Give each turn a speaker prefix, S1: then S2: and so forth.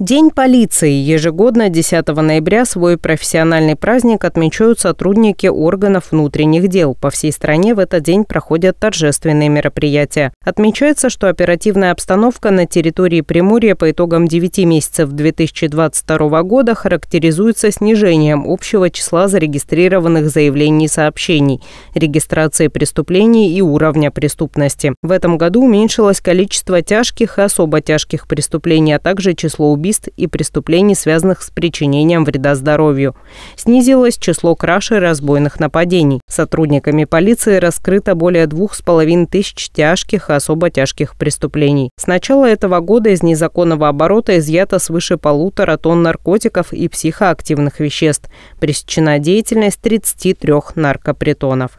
S1: День полиции. Ежегодно 10 ноября свой профессиональный праздник отмечают сотрудники органов внутренних дел. По всей стране в этот день проходят торжественные мероприятия. Отмечается, что оперативная обстановка на территории Приморья по итогам 9 месяцев 2022 года характеризуется снижением общего числа зарегистрированных заявлений и сообщений, регистрации преступлений и уровня преступности. В этом году уменьшилось количество тяжких и особо тяжких преступлений, а также число убийств убийств и преступлений, связанных с причинением вреда здоровью. Снизилось число краж и разбойных нападений. Сотрудниками полиции раскрыто более двух с половиной тысяч тяжких и особо тяжких преступлений. С начала этого года из незаконного оборота изъято свыше полутора тонн наркотиков и психоактивных веществ. Пресечена деятельность 33 наркопритонов.